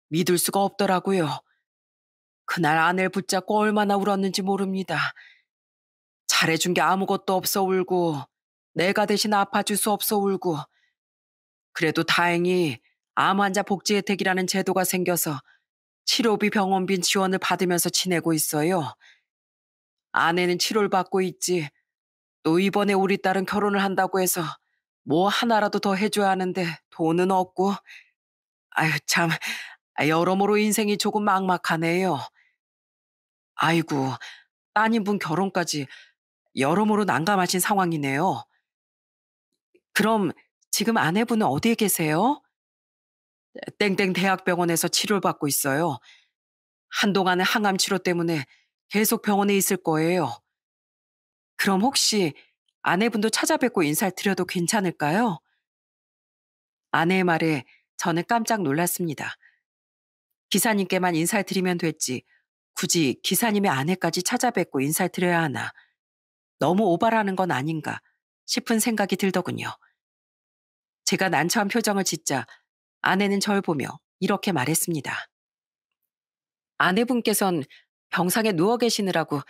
믿을 수가 없더라고요. 그날 아내를 붙잡고 얼마나 울었는지 모릅니다. 잘해준 게 아무것도 없어 울고 내가 대신 아파줄 수 없어 울고 그래도 다행히 암 환자 복지 혜택이라는 제도가 생겨서 치료비 병원비 지원을 받으면서 지내고 있어요. 아내는 치료를 받고 있지 또 이번에 우리 딸은 결혼을 한다고 해서 뭐 하나라도 더 해줘야 하는데 돈은 없고 아유 참 아, 여러모로 인생이 조금 막막하네요. 아이고 따님분 결혼까지 여러모로 난감하신 상황이네요. 그럼 지금 아내분은 어디에 계세요? 땡땡 대학병원에서 치료를 받고 있어요. 한동안은 항암 치료 때문에 계속 병원에 있을 거예요. 그럼 혹시 아내분도 찾아뵙고 인사를 드려도 괜찮을까요? 아내의 말에 저는 깜짝 놀랐습니다. 기사님께만 인사를 드리면 됐지. 굳이 기사님의 아내까지 찾아뵙고 인사를 드려야 하나. 너무 오바라는 건 아닌가 싶은 생각이 들더군요. 제가 난처한 표정을 짓자 아내는 절 보며 이렇게 말했습니다. 아내분께선 병상에 누워 계시느라고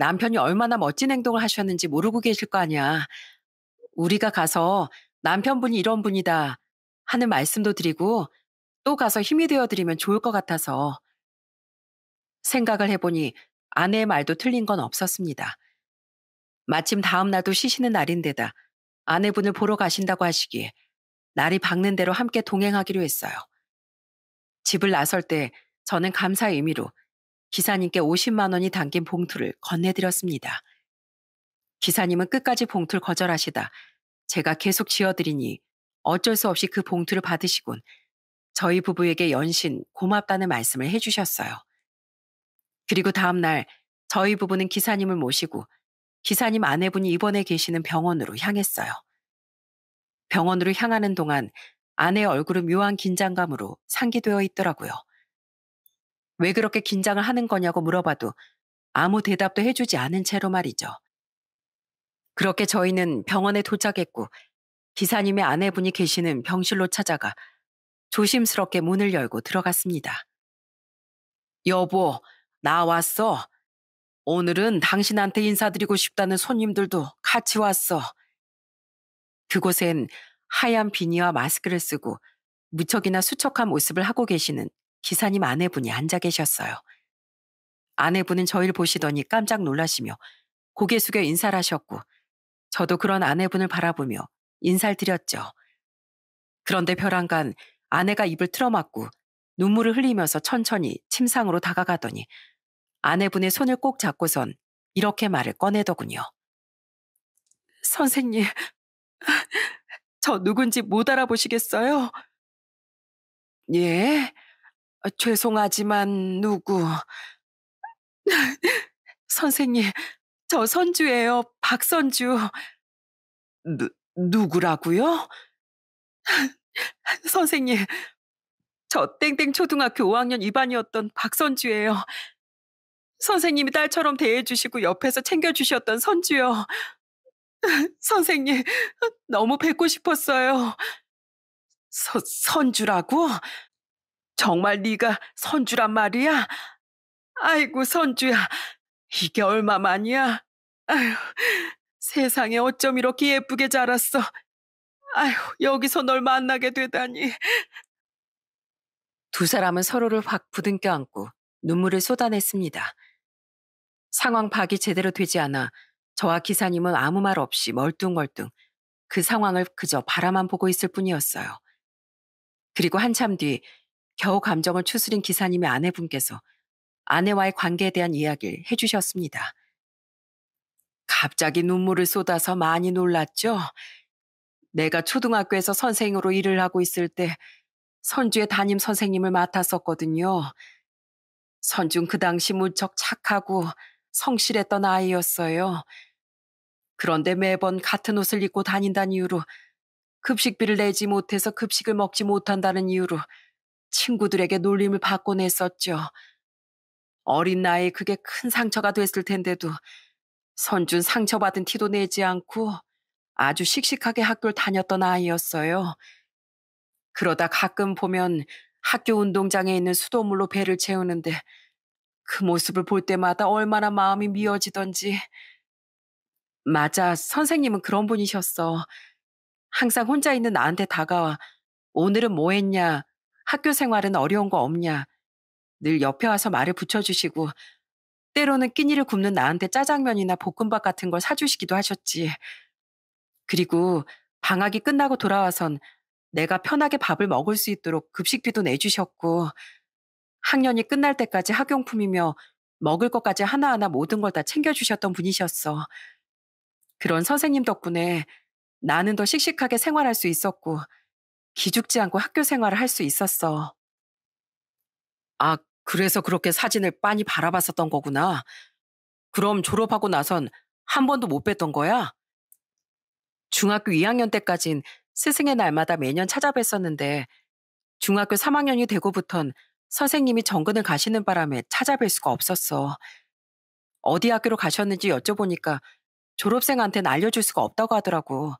남편이 얼마나 멋진 행동을 하셨는지 모르고 계실 거 아니야. 우리가 가서 남편분이 이런 분이다 하는 말씀도 드리고 또 가서 힘이 되어 드리면 좋을 것 같아서 생각을 해보니 아내의 말도 틀린 건 없었습니다. 마침 다음 날도 쉬시는 날인데다 아내분을 보러 가신다고 하시기에 날이 밝는 대로 함께 동행하기로 했어요. 집을 나설 때 저는 감사의 의미로 기사님께 50만 원이 담긴 봉투를 건네드렸습니다. 기사님은 끝까지 봉투를 거절하시다 제가 계속 지어드리니 어쩔 수 없이 그 봉투를 받으시곤 저희 부부에게 연신 고맙다는 말씀을 해주셨어요. 그리고 다음날 저희 부부는 기사님을 모시고 기사님 아내분이 입원해 계시는 병원으로 향했어요. 병원으로 향하는 동안 아내의 얼굴은 묘한 긴장감으로 상기되어 있더라고요. 왜 그렇게 긴장을 하는 거냐고 물어봐도 아무 대답도 해주지 않은 채로 말이죠. 그렇게 저희는 병원에 도착했고 기사님의 아내분이 계시는 병실로 찾아가 조심스럽게 문을 열고 들어갔습니다. 여보, 나 왔어. 오늘은 당신한테 인사드리고 싶다는 손님들도 같이 왔어. 그곳엔 하얀 비니와 마스크를 쓰고 무척이나 수척한 모습을 하고 계시는 기사님 아내분이 앉아 계셨어요. 아내분은 저희를 보시더니 깜짝 놀라시며 고개 숙여 인사를 하셨고 저도 그런 아내분을 바라보며 인사를 드렸죠. 그런데 벼랑간 아내가 입을 틀어막고 눈물을 흘리면서 천천히 침상으로 다가가더니 아내분의 손을 꼭 잡고선 이렇게 말을 꺼내더군요. 선생님, 저 누군지 못 알아보시겠어요? 예, 어, 죄송하지만 누구 선생님 저 선주예요 박선주 누, 누구라고요? 선생님 저 땡땡 초등학교 5학년 2반이었던 박선주예요 선생님이 딸처럼 대해주시고 옆에서 챙겨주셨던 선주요 선생님 너무 뵙고 싶었어요 서, 선주라고? 정말 네가 선주란 말이야? 아이고 선주야, 이게 얼마만이야? 아휴, 세상에 어쩜 이렇게 예쁘게 자랐어. 아휴, 여기서 널 만나게 되다니. 두 사람은 서로를 확 부둥켜 안고 눈물을 쏟아냈습니다. 상황 파악이 제대로 되지 않아 저와 기사님은 아무 말 없이 멀뚱멀뚱 그 상황을 그저 바라만 보고 있을 뿐이었어요. 그리고 한참 뒤 겨우 감정을 추스린 기사님의 아내분께서 아내와의 관계에 대한 이야기를 해주셨습니다. 갑자기 눈물을 쏟아서 많이 놀랐죠. 내가 초등학교에서 선생으로 일을 하고 있을 때 선주의 담임 선생님을 맡았었거든요. 선준 그 당시 무척 착하고 성실했던 아이였어요. 그런데 매번 같은 옷을 입고 다닌다는 이유로 급식비를 내지 못해서 급식을 먹지 못한다는 이유로 친구들에게 놀림을 받곤 했었죠. 어린 나이에 그게 큰 상처가 됐을 텐데도 선준 상처받은 티도 내지 않고 아주 씩씩하게 학교를 다녔던 아이였어요. 그러다 가끔 보면 학교 운동장에 있는 수돗물로 배를 채우는데 그 모습을 볼 때마다 얼마나 마음이 미어지던지. 맞아, 선생님은 그런 분이셨어. 항상 혼자 있는 나한테 다가와 오늘은 뭐 했냐, 학교 생활은 어려운 거 없냐. 늘 옆에 와서 말을 붙여주시고 때로는 끼니를 굽는 나한테 짜장면이나 볶음밥 같은 걸 사주시기도 하셨지. 그리고 방학이 끝나고 돌아와선 내가 편하게 밥을 먹을 수 있도록 급식비도 내주셨고 학년이 끝날 때까지 학용품이며 먹을 것까지 하나하나 모든 걸 다 챙겨주셨던 분이셨어. 그런 선생님 덕분에 나는 더 씩씩하게 생활할 수 있었고 기죽지 않고 학교 생활을 할 수 있었어. 아, 그래서 그렇게 사진을 빤히 바라봤었던 거구나. 그럼 졸업하고 나선 한 번도 못 뵀던 거야? 중학교 2학년 때까진 스승의 날마다 매년 찾아뵀었는데 중학교 3학년이 되고부턴 선생님이 정근을 가시는 바람에 찾아뵐 수가 없었어. 어디 학교로 가셨는지 여쭤보니까 졸업생한테는 알려줄 수가 없다고 하더라고.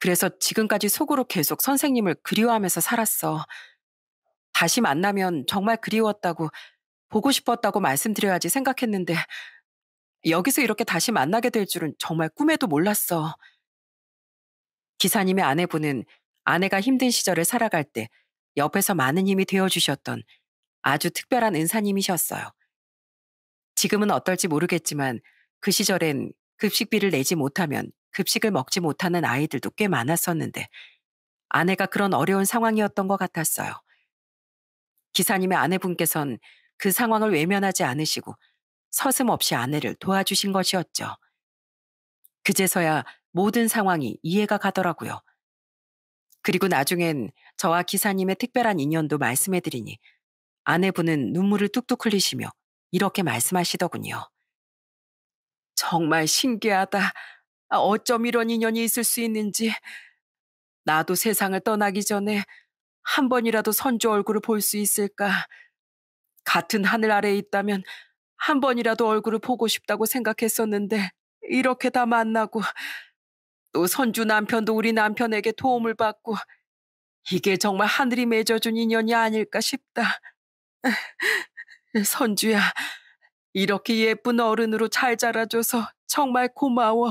그래서 지금까지 속으로 계속 선생님을 그리워하면서 살았어. 다시 만나면 정말 그리웠다고, 보고 싶었다고 말씀드려야지 생각했는데, 여기서 이렇게 다시 만나게 될 줄은 정말 꿈에도 몰랐어. 기사님의 아내분은 아내가 힘든 시절을 살아갈 때 옆에서 많은 힘이 되어주셨던 아주 특별한 은사님이셨어요. 지금은 어떨지 모르겠지만 그 시절엔 급식비를 내지 못하면 급식을 먹지 못하는 아이들도 꽤 많았었는데 아내가 그런 어려운 상황이었던 것 같았어요. 기사님의 아내분께선 그 상황을 외면하지 않으시고 서슴없이 아내를 도와주신 것이었죠. 그제서야 모든 상황이 이해가 가더라고요. 그리고 나중엔 저와 기사님의 특별한 인연도 말씀해드리니 아내분은 눈물을 뚝뚝 흘리시며 이렇게 말씀하시더군요. 정말 신기하다. 아, 어쩜 이런 인연이 있을 수 있는지. 나도 세상을 떠나기 전에 한 번이라도 선주 얼굴을 볼 수 있을까. 같은 하늘 아래에 있다면 한 번이라도 얼굴을 보고 싶다고 생각했었는데 이렇게 다 만나고 또 선주 남편도 우리 남편에게 도움을 받고 이게 정말 하늘이 맺어준 인연이 아닐까 싶다. 선주야, 이렇게 예쁜 어른으로 잘 자라줘서 정말 고마워.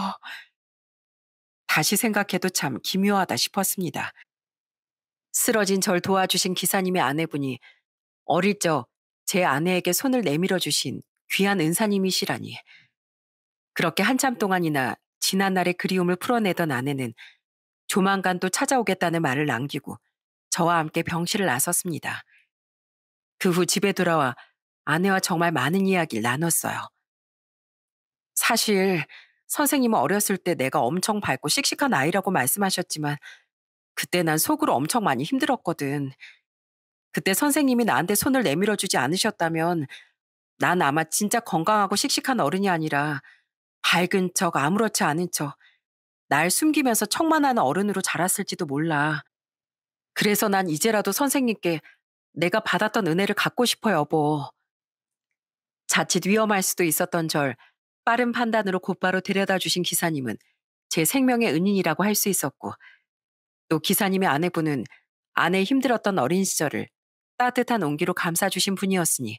다시 생각해도 참 기묘하다 싶었습니다. 쓰러진 절 도와주신 기사님의 아내분이 어릴 적 제 아내에게 손을 내밀어 주신 귀한 은사님이시라니. 그렇게 한참 동안이나 지난날의 그리움을 풀어내던 아내는 조만간 또 찾아오겠다는 말을 남기고 저와 함께 병실을 나섰습니다. 그 후 집에 돌아와 아내와 정말 많은 이야기를 나눴어요. 사실 선생님은 어렸을 때 내가 엄청 밝고 씩씩한 아이라고 말씀하셨지만 그때 난 속으로 엄청 많이 힘들었거든. 그때 선생님이 나한테 손을 내밀어 주지 않으셨다면 난 아마 진짜 건강하고 씩씩한 어른이 아니라 밝은 척 아무렇지 않은 척 날 숨기면서 척만 하는 어른으로 자랐을지도 몰라. 그래서 난 이제라도 선생님께 내가 받았던 은혜를 갖고 싶어 여보. 뭐. 자칫 위험할 수도 있었던 절 빠른 판단으로 곧바로 데려다 주신 기사님은 제 생명의 은인이라고 할 수 있었고, 또 기사님의 아내분은 아내의 힘들었던 어린 시절을 따뜻한 온기로 감싸주신 분이었으니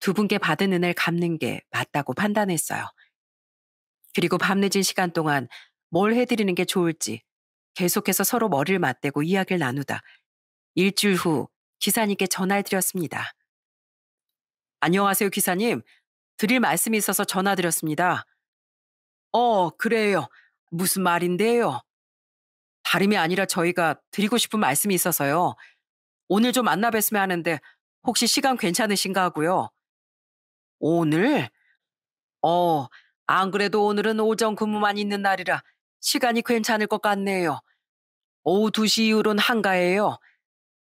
두 분께 받은 은혜를 갚는 게 맞다고 판단했어요. 그리고 밤늦은 시간 동안 뭘 해드리는 게 좋을지 계속해서 서로 머리를 맞대고 이야기를 나누다 일주일 후 기사님께 전화를 드렸습니다. 안녕하세요, 기사님. 드릴 말씀이 있어서 전화드렸습니다. 어, 그래요. 무슨 말인데요? 다름이 아니라 저희가 드리고 싶은 말씀이 있어서요. 오늘 좀 만나 뵀으면 하는데 혹시 시간 괜찮으신가 하고요. 오늘? 어, 안 그래도 오늘은 오전 근무만 있는 날이라 시간이 괜찮을 것 같네요. 오후 2시 이후론 한가해요.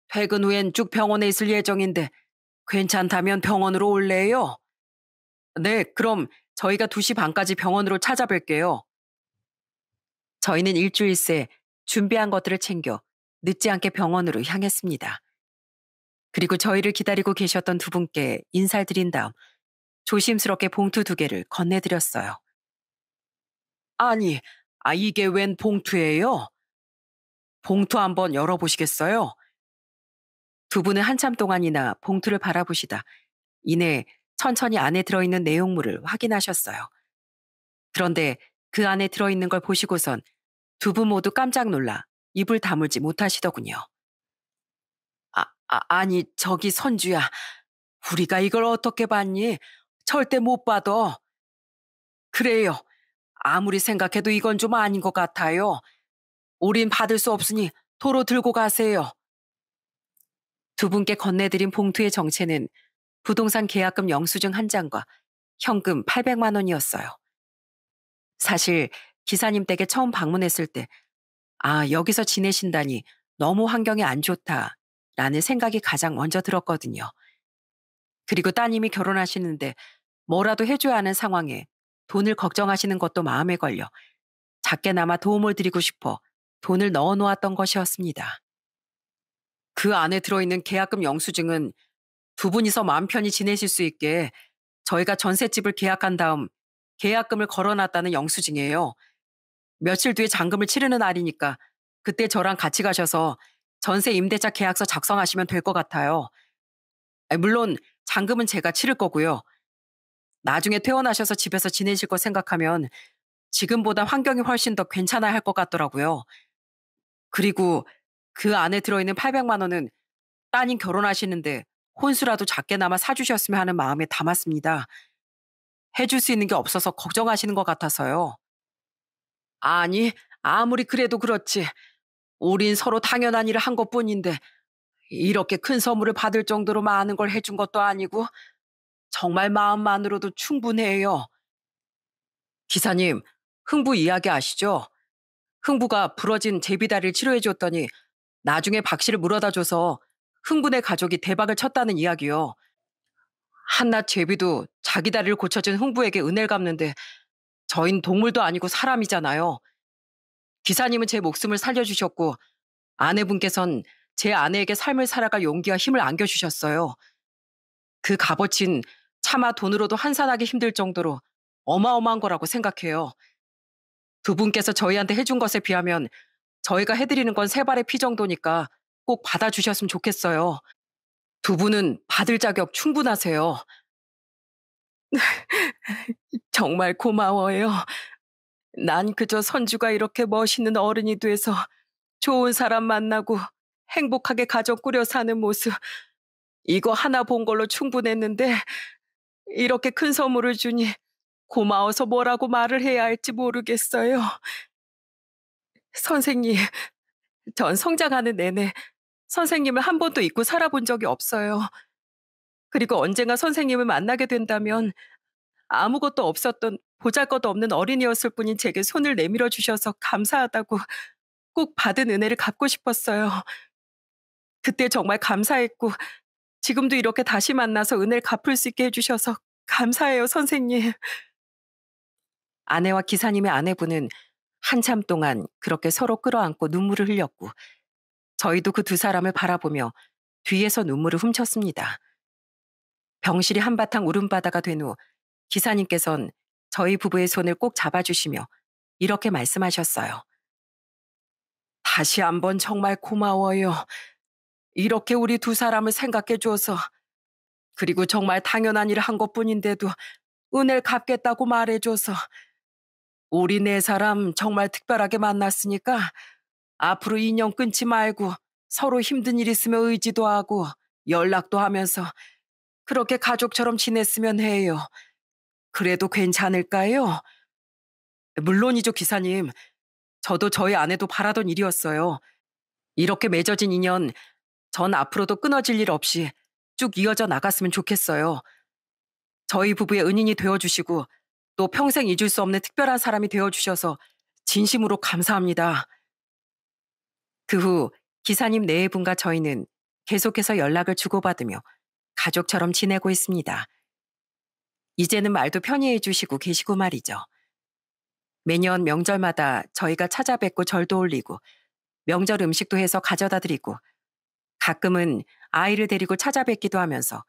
퇴근 후엔 쭉 병원에 있을 예정인데 괜찮다면 병원으로 올래요? 네, 그럼 저희가 2시 반까지 병원으로 찾아뵐게요. 저희는 일주일 새 준비한 것들을 챙겨 늦지 않게 병원으로 향했습니다. 그리고 저희를 기다리고 계셨던 두 분께 인사를 드린 다음 조심스럽게 봉투 두 개를 건네드렸어요. 아니, 아, 이게 웬 봉투예요? 봉투 한번 열어보시겠어요? 두 분은 한참 동안이나 봉투를 바라보시다 이내 천천히 안에 들어있는 내용물을 확인하셨어요. 그런데 그 안에 들어있는 걸 보시고선 두 분 모두 깜짝 놀라 입을 다물지 못하시더군요. 아, 아, 아니, 저기 선주야. 우리가 이걸 어떻게 봤니? 절대 못 봐도. 그래요. 아무리 생각해도 이건 좀 아닌 것 같아요. 우린 받을 수 없으니 도로 들고 가세요. 두 분께 건네드린 봉투의 정체는 부동산 계약금 영수증 한 장과 현금 800만 원이었어요. 사실 기사님 댁에 처음 방문했을 때, 아, 여기서 지내신다니 너무 환경이 안 좋다. 라는 생각이 가장 먼저 들었거든요. 그리고 따님이 결혼하시는데 뭐라도 해줘야 하는 상황에 돈을 걱정하시는 것도 마음에 걸려 작게나마 도움을 드리고 싶어 돈을 넣어 놓았던 것이었습니다. 그 안에 들어있는 계약금 영수증은 두 분이서 마음 편히 지내실 수 있게 저희가 전셋집을 계약한 다음 계약금을 걸어놨다는 영수증이에요. 며칠 뒤에 잔금을 치르는 날이니까 그때 저랑 같이 가셔서 전세 임대차 계약서 작성하시면 될 것 같아요. 아, 물론 잔금은 제가 치를 거고요. 나중에 퇴원하셔서 집에서 지내실 거 생각하면 지금보다 환경이 훨씬 더 괜찮아야 할 것 같더라고요. 그리고 그 안에 들어있는 800만 원은 따님 결혼하시는데 혼수라도 작게나마 사주셨으면 하는 마음에 담았습니다. 해줄 수 있는 게 없어서 걱정하시는 것 같아서요. 아니, 아무리 그래도 그렇지. 우린 서로 당연한 일을 한것 뿐인데, 이렇게 큰 선물을 받을 정도로 많은 걸 해준 것도 아니고, 정말 마음만으로도 충분해요. 기사님, 흥부 이야기 아시죠? 흥부가 부러진 제비다리를 치료해줬더니, 나중에 박 씨를 물어다 줘서 흥분의 가족이 대박을 쳤다는 이야기요. 한낱 제비도 자기 다리를 고쳐준 흥부에게 은혜를 갚는데 저흰 동물도 아니고 사람이잖아요. 기사님은 제 목숨을 살려주셨고 아내분께선 제 아내에게 삶을 살아갈 용기와 힘을 안겨주셨어요. 그 값어친 차마 돈으로도 한산하기 힘들 정도로 어마어마한 거라고 생각해요. 두 분께서 저희한테 해준 것에 비하면 저희가 해드리는 건 세 발의 피 정도니까 꼭 받아주셨으면 좋겠어요. 두 분은 받을 자격 충분하세요. 네. 정말 고마워요. 난 그저 선주가 이렇게 멋있는 어른이 돼서 좋은 사람 만나고 행복하게 가족 꾸려 사는 모습, 이거 하나 본 걸로 충분했는데, 이렇게 큰 선물을 주니 고마워서 뭐라고 말을 해야 할지 모르겠어요. 선생님, 전 성장하는 내내 선생님을 한 번도 잊고 살아본 적이 없어요. 그리고 언젠가 선생님을 만나게 된다면 아무것도 없었던 보잘것없는 도 어린이였을 뿐인 제게 손을 내밀어 주셔서 감사하다고 꼭 받은 은혜를 갚고 싶었어요. 그때 정말 감사했고 지금도 이렇게 다시 만나서 은혜를 갚을 수 있게 해주셔서 감사해요, 선생님. 아내와 기사님의 아내분은 한참 동안 그렇게 서로 끌어안고 눈물을 흘렸고 저희도 그 두 사람을 바라보며 뒤에서 눈물을 훔쳤습니다. 병실이 한바탕 울음바다가 된 후 기사님께선 저희 부부의 손을 꼭 잡아주시며 이렇게 말씀하셨어요. 다시 한번 정말 고마워요. 이렇게 우리 두 사람을 생각해 주어서 그리고 정말 당연한 일을 한 것뿐인데도 은혜를 갚겠다고 말해줘서 우리 네 사람 정말 특별하게 만났으니까 앞으로 인연 끊지 말고 서로 힘든 일 있으면 의지도 하고 연락도 하면서 그렇게 가족처럼 지냈으면 해요. 그래도 괜찮을까요? 물론이죠, 기사님. 저도 저희 아내도 바라던 일이었어요. 이렇게 맺어진 인연, 전 앞으로도 끊어질 일 없이 쭉 이어져 나갔으면 좋겠어요. 저희 부부의 은인이 되어주시고 또 평생 잊을 수 없는 특별한 사람이 되어주셔서 진심으로 감사합니다. 그후 기사님 네 분과 저희는 계속해서 연락을 주고받으며 가족처럼 지내고 있습니다. 이제는 말도 편히 해주시고 계시고 말이죠. 매년 명절마다 저희가 찾아뵙고 절도 올리고 명절 음식도 해서 가져다 드리고 가끔은 아이를 데리고 찾아뵙기도 하면서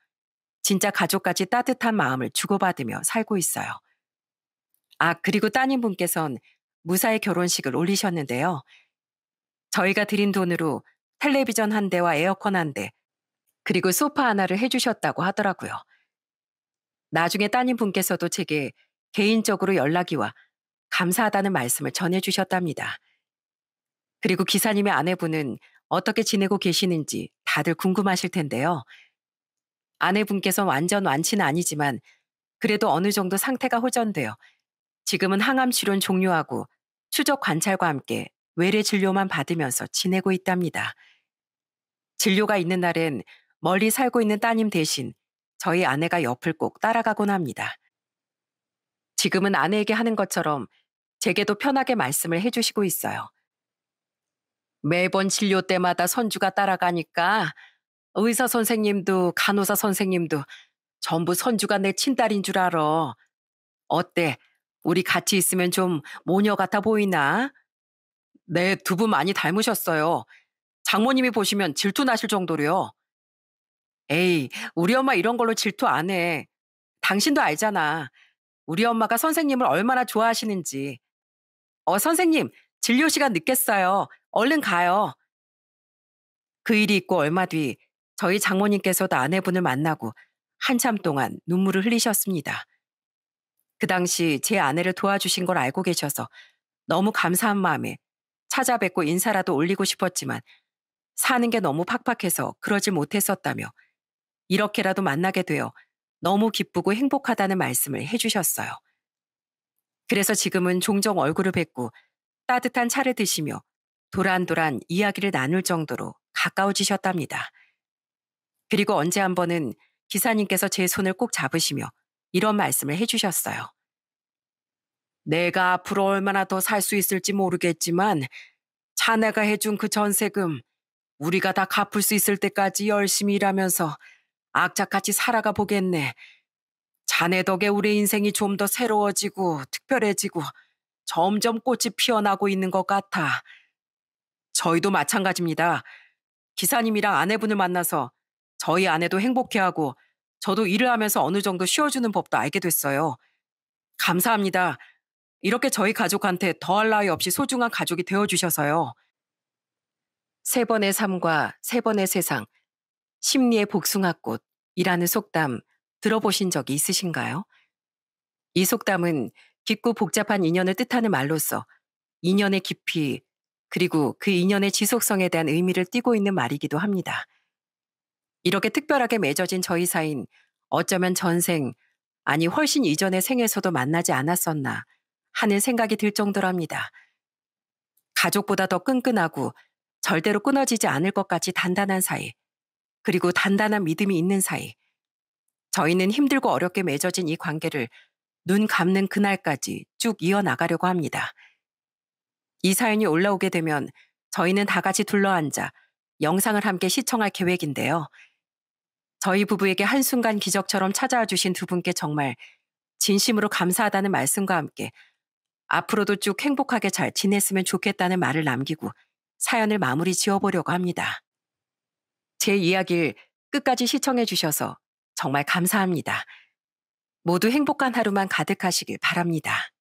진짜 가족까지 따뜻한 마음을 주고받으며 살고 있어요. 아, 그리고 따님분께선 무사히 결혼식을 올리셨는데요. 저희가 드린 돈으로 텔레비전 한 대와 에어컨 한 대, 그리고 소파 하나를 해주셨다고 하더라고요. 나중에 따님 분께서도 제게 개인적으로 연락이 와 감사하다는 말씀을 전해주셨답니다. 그리고 기사님의 아내분은 어떻게 지내고 계시는지 다들 궁금하실 텐데요. 아내분께서 완전 완치는 아니지만 그래도 어느 정도 상태가 호전되어 지금은 항암 치료는 종료하고 추적 관찰과 함께 외래 진료만 받으면서 지내고 있답니다. 진료가 있는 날엔 멀리 살고 있는 따님 대신 저희 아내가 옆을 꼭 따라가곤 합니다. 지금은 아내에게 하는 것처럼 제게도 편하게 말씀을 해주시고 있어요. 매번 진료 때마다 선주가 따라가니까 의사 선생님도 간호사 선생님도 전부 선주가 내 친딸인 줄 알아. 어때? 우리 같이 있으면 좀 모녀 같아 보이나? 네, 두 분 많이 닮으셨어요. 장모님이 보시면 질투 나실 정도로요. 에이, 우리 엄마 이런 걸로 질투 안 해. 당신도 알잖아. 우리 엄마가 선생님을 얼마나 좋아하시는지. 어, 선생님, 진료 시간 늦겠어요. 얼른 가요. 그 일이 있고 얼마 뒤 저희 장모님께서도 아내분을 만나고 한참 동안 눈물을 흘리셨습니다. 그 당시 제 아내를 도와주신 걸 알고 계셔서 너무 감사한 마음에 찾아뵙고 인사라도 올리고 싶었지만 사는 게 너무 팍팍해서 그러지 못했었다며 이렇게라도 만나게 되어 너무 기쁘고 행복하다는 말씀을 해주셨어요. 그래서 지금은 종종 얼굴을 뵙고 따뜻한 차를 드시며 도란도란 이야기를 나눌 정도로 가까워지셨답니다. 그리고 언제 한 번은 기사님께서 제 손을 꼭 잡으시며 이런 말씀을 해주셨어요. 내가 앞으로 얼마나 더 살 수 있을지 모르겠지만 자네가 해준 그 전세금 우리가 다 갚을 수 있을 때까지 열심히 일하면서 악착같이 살아가 보겠네. 자네 덕에 우리 인생이 좀 더 새로워지고 특별해지고 점점 꽃이 피어나고 있는 것 같아. 저희도 마찬가지입니다. 기사님이랑 아내분을 만나서 저희 아내도 행복해하고 저도 일을 하면서 어느 정도 쉬어주는 법도 알게 됐어요. 감사합니다. 이렇게 저희 가족한테 더할 나위 없이 소중한 가족이 되어주셔서요. 세 번의 삶과 세 번의 세상, 심리의 복숭아꽃이라는 속담 들어보신 적이 있으신가요? 이 속담은 깊고 복잡한 인연을 뜻하는 말로서 인연의 깊이 그리고 그 인연의 지속성에 대한 의미를 띠고 있는 말이기도 합니다. 이렇게 특별하게 맺어진 저희 사인 어쩌면 전생 아니 훨씬 이전의 생에서도 만나지 않았었나 하는 생각이 들 정도랍니다. 가족보다 더 끈끈하고 절대로 끊어지지 않을 것까지 단단한 사이, 그리고 단단한 믿음이 있는 사이. 저희는 힘들고 어렵게 맺어진 이 관계를 눈 감는 그날까지 쭉 이어나가려고 합니다. 이 사연이 올라오게 되면 저희는 다 같이 둘러앉아 영상을 함께 시청할 계획인데요. 저희 부부에게 한순간 기적처럼 찾아와 주신 두 분께 정말 진심으로 감사하다는 말씀과 함께 앞으로도 쭉 행복하게 잘 지냈으면 좋겠다는 말을 남기고 사연을 마무리 지어보려고 합니다. 제 이야기를 끝까지 시청해주셔서 정말 감사합니다. 모두 행복한 하루만 가득하시길 바랍니다.